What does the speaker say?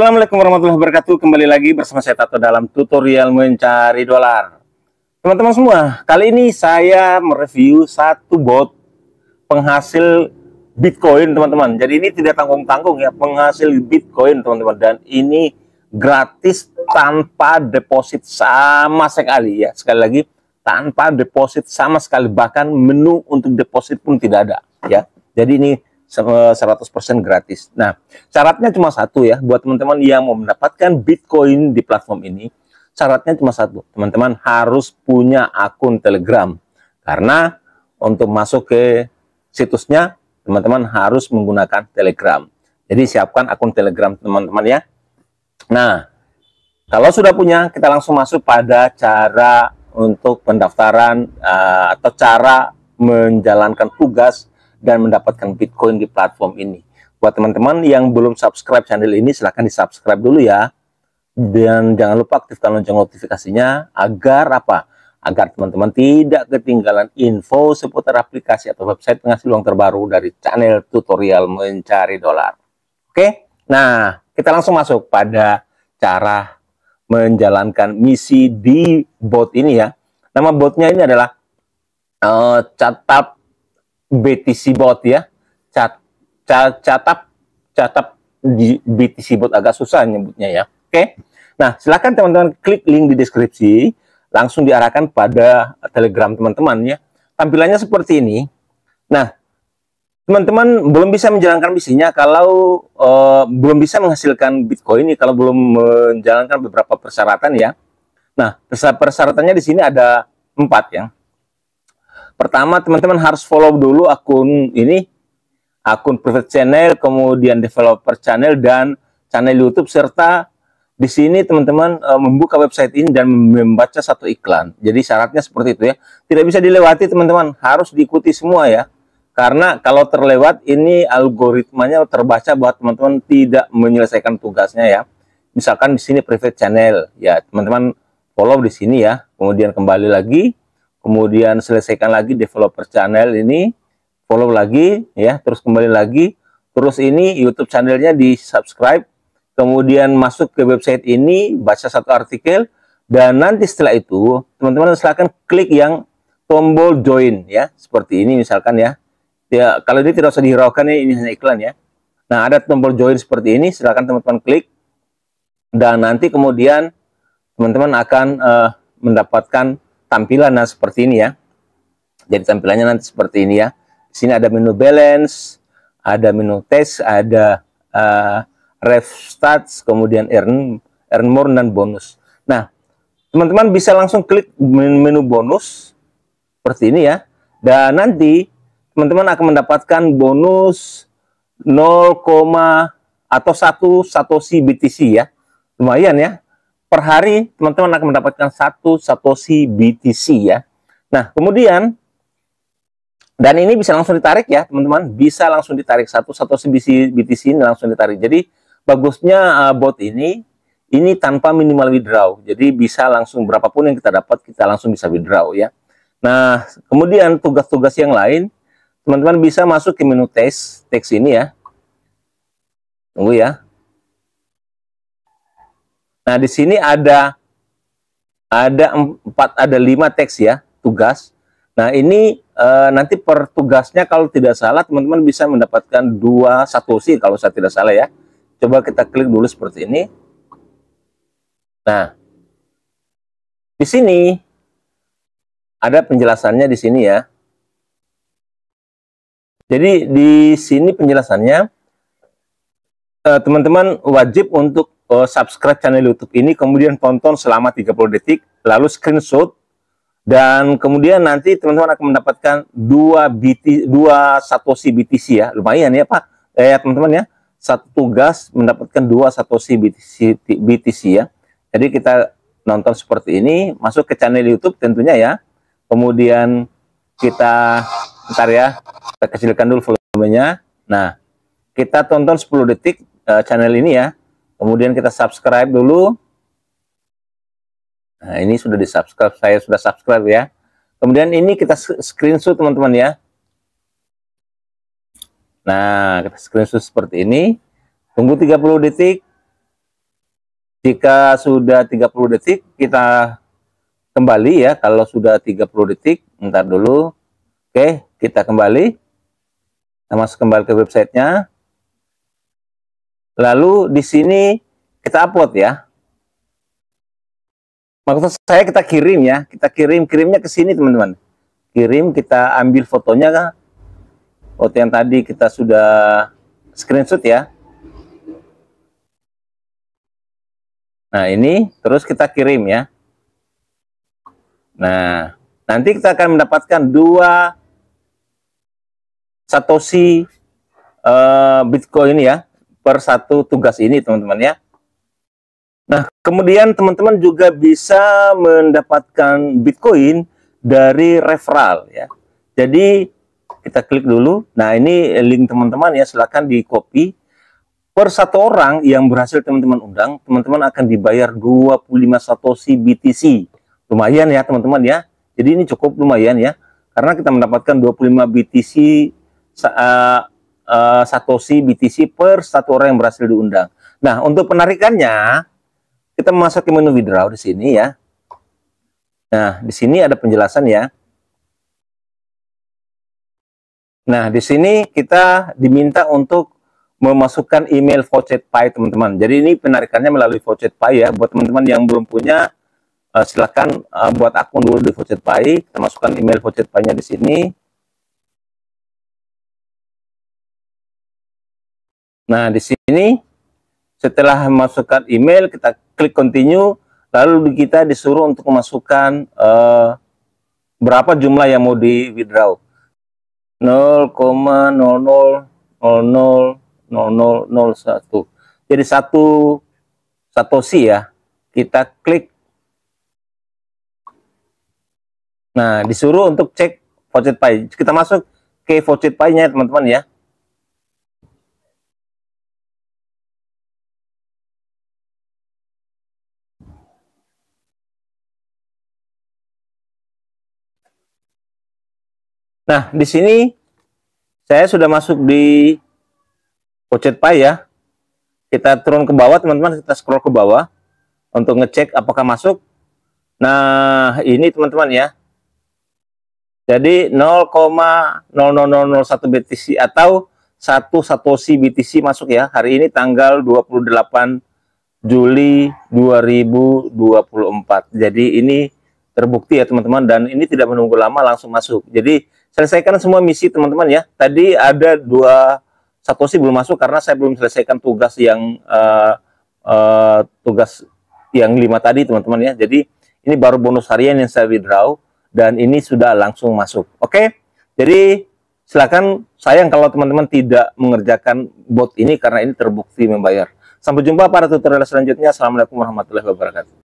Assalamualaikum warahmatullahi wabarakatuh. Kembali lagi bersama saya Tato dalam tutorial mencari dolar. Teman-teman semua, kali ini saya mereview satu bot penghasil Bitcoin, teman-teman. Jadi ini tidak tanggung-tanggung ya, penghasil Bitcoin, teman-teman. Dan ini gratis tanpa deposit sama sekali ya. Sekali lagi, tanpa deposit sama sekali bahkan menu untuk deposit pun tidak ada ya. Jadi ini 100% gratis. Nah, syaratnya cuma satu ya buat teman-teman yang mau mendapatkan Bitcoin di platform ini. Syaratnya cuma satu, teman-teman harus punya akun Telegram. Karena untuk masuk ke situsnya teman-teman harus menggunakan Telegram. Jadi siapkan akun Telegram teman-teman ya. Nah, kalau sudah punya, kita langsung masuk pada cara untuk pendaftaran uh, atau cara menjalankan tugas dan mendapatkan Bitcoin di platform ini. Buat teman-teman yang belum subscribe channel ini, silahkan di-subscribe dulu ya. Dan jangan lupa aktifkan lonceng notifikasinya agar apa? Agar teman-teman tidak ketinggalan info seputar aplikasi atau website penghasil uang terbaru dari channel tutorial mencari dolar. Oke, nah kita langsung masuk pada cara menjalankan misi di bot ini ya. Nama botnya ini adalah uh, eh, catat BTC bot ya. Cat, cat catap catap di BTC bot agak susah nyebutnya ya. Oke. Nah, silakan teman-teman klik link di deskripsi, langsung diarahkan pada Telegram teman-teman ya. Tampilannya seperti ini. Nah, teman-teman belum bisa menjalankan bisnisnya kalau uh, belum bisa menghasilkan Bitcoin ini kalau belum menjalankan beberapa persyaratan ya. Nah, persyaratannya di sini ada empat ya. Pertama teman-teman harus follow dulu akun ini, akun private channel, kemudian developer channel dan channel YouTube serta di sini teman-teman e, membuka website ini dan membaca satu iklan. Jadi syaratnya seperti itu ya. Tidak bisa dilewati teman-teman, harus diikuti semua ya. Karena kalau terlewat ini algoritmanya terbaca buat teman-teman tidak menyelesaikan tugasnya ya. Misalkan di sini private channel ya, teman-teman follow di sini ya. Kemudian kembali lagi kemudian selesaikan lagi developer channel ini, follow lagi ya, terus kembali lagi, terus ini YouTube channelnya di subscribe, kemudian masuk ke website ini, baca satu artikel, dan nanti setelah itu teman-teman silahkan klik yang tombol join ya, seperti ini misalkan ya. Ya kalau ini tidak usah dihiraukan ya, ini hanya iklan ya. Nah ada tombol join seperti ini, silahkan teman-teman klik dan nanti kemudian teman-teman akan uh, mendapatkan tampilan nah seperti ini ya. Jadi tampilannya nanti seperti ini ya. Di sini ada menu balance, ada menu test, ada uh, ref stats, kemudian earn, earn more dan bonus. Nah, teman-teman bisa langsung klik menu bonus seperti ini ya. Dan nanti teman-teman akan mendapatkan bonus 0, atau 1 satoshi BTC ya. Lumayan ya per hari teman-teman akan mendapatkan satu satoshi BTC ya. Nah, kemudian dan ini bisa langsung ditarik ya, teman-teman. Bisa langsung ditarik satu satoshi BTC ini langsung ditarik. Jadi bagusnya uh, bot ini ini tanpa minimal withdraw. Jadi bisa langsung berapapun yang kita dapat kita langsung bisa withdraw ya. Nah, kemudian tugas-tugas yang lain teman-teman bisa masuk ke menu teks teks ini ya. Tunggu ya. Nah, di sini ada ada empat ada lima teks ya tugas. Nah, ini e, nanti per tugasnya kalau tidak salah teman-teman bisa mendapatkan dua satu sih kalau saya tidak salah ya. Coba kita klik dulu seperti ini. Nah, di sini ada penjelasannya di sini ya. Jadi di sini penjelasannya eh, teman-teman wajib untuk uh, subscribe channel YouTube ini, kemudian tonton selama 30 detik, lalu screenshot dan kemudian nanti teman-teman akan mendapatkan dua BT dua satoshi BTC ya. Lumayan ya, Pak. Eh ya, teman-teman ya, satu tugas mendapatkan dua satoshi BTC BTC ya. Jadi kita nonton seperti ini, masuk ke channel YouTube tentunya ya. Kemudian kita ntar ya, kita kecilkan dulu volumenya. Nah, kita tonton 10 detik uh, channel ini ya. Kemudian kita subscribe dulu. Nah, ini sudah di-subscribe, saya sudah subscribe ya. Kemudian ini kita screenshot teman-teman ya. Nah, kita screenshot seperti ini. Tunggu 30 detik. Jika sudah 30 detik, kita kembali ya. Kalau sudah 30 detik, ntar dulu. Oke, kita kembali. Kita masuk kembali ke websitenya. Lalu di sini kita upload ya. Maksud saya kita kirim ya, kita kirim kirimnya ke sini teman-teman. Kirim kita ambil fotonya kan. Foto yang tadi kita sudah screenshot ya. Nah, ini terus kita kirim ya. Nah, nanti kita akan mendapatkan dua satoshi uh, Bitcoin ya per satu tugas ini teman-teman ya. Nah, kemudian teman-teman juga bisa mendapatkan Bitcoin dari referral ya. Jadi kita klik dulu. Nah, ini link teman-teman ya, silahkan di copy. Per satu orang yang berhasil teman-teman undang, teman-teman akan dibayar 25 satoshi BTC. Lumayan ya teman-teman ya. Jadi ini cukup lumayan ya. Karena kita mendapatkan 25 BTC saat uh, satoshi BTC per satu orang yang berhasil diundang. Nah, untuk penarikannya kita masuk ke menu withdraw di sini ya. Nah, di sini ada penjelasan ya. Nah, di sini kita diminta untuk memasukkan email voucher pay teman-teman. Jadi ini penarikannya melalui voucher pay ya. Buat teman-teman yang belum punya, uh, eh, silahkan eh, buat akun dulu di voucher pay, Kita masukkan email voucher Pi-nya di sini. Nah, di sini setelah masukkan email kita klik continue, lalu kita disuruh untuk memasukkan uh, berapa jumlah yang mau di withdraw. 0,00000001. Jadi satu satoshi ya. Kita klik. Nah, disuruh untuk cek voucher pay. Kita masuk ke voucher pay-nya teman-teman ya. Nah, di sini saya sudah masuk di Pocet Pay ya. Kita turun ke bawah, teman-teman. Kita scroll ke bawah untuk ngecek apakah masuk. Nah, ini teman-teman ya. Jadi 0,00001 BTC atau 1 Satoshi BTC masuk ya. Hari ini tanggal 28 Juli 2024. Jadi ini terbukti ya teman-teman dan ini tidak menunggu lama langsung masuk. Jadi selesaikan semua misi teman-teman ya. Tadi ada dua satu sih belum masuk karena saya belum selesaikan tugas yang uh, uh, tugas yang lima tadi teman-teman ya. Jadi ini baru bonus harian yang saya withdraw dan ini sudah langsung masuk. Oke, okay? jadi silakan sayang kalau teman-teman tidak mengerjakan bot ini karena ini terbukti membayar. Sampai jumpa pada tutorial selanjutnya. Assalamualaikum warahmatullahi wabarakatuh.